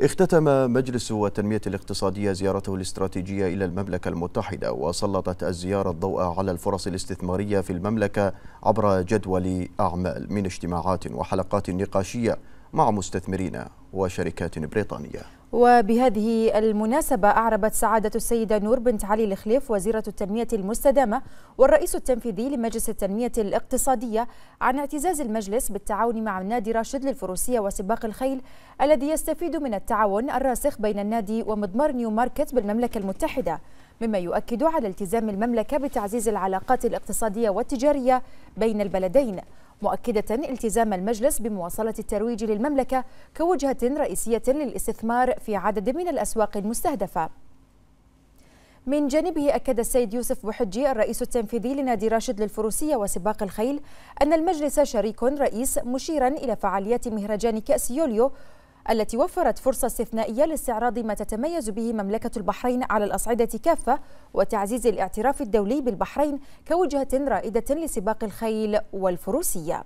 اختتم مجلس التنمية الاقتصادية زيارته الاستراتيجية إلى المملكة المتحدة وسلطت الزيارة الضوء على الفرص الاستثمارية في المملكة عبر جدول أعمال من اجتماعات وحلقات نقاشية مع مستثمرين وشركات بريطانية وبهذه المناسبة أعربت سعادة السيدة نور بنت علي الخليف وزيرة التنمية المستدامة والرئيس التنفيذي لمجلس التنمية الاقتصادية عن اعتزاز المجلس بالتعاون مع نادي راشد للفروسية وسباق الخيل الذي يستفيد من التعاون الراسخ بين النادي ومضمار نيو ماركت بالمملكة المتحدة مما يؤكد على التزام المملكة بتعزيز العلاقات الاقتصادية والتجارية بين البلدين مؤكدة التزام المجلس بمواصلة الترويج للمملكة كوجهة رئيسية للاستثمار في عدد من الأسواق المستهدفة من جانبه أكد السيد يوسف بحجي الرئيس التنفيذي لنادي راشد للفروسية وسباق الخيل أن المجلس شريك رئيس مشيرا إلى فعاليات مهرجان كأس يوليو التي وفرت فرصة استثنائية لاستعراض ما تتميز به مملكة البحرين على الأصعدة كافة وتعزيز الاعتراف الدولي بالبحرين كوجهة رائدة لسباق الخيل والفروسية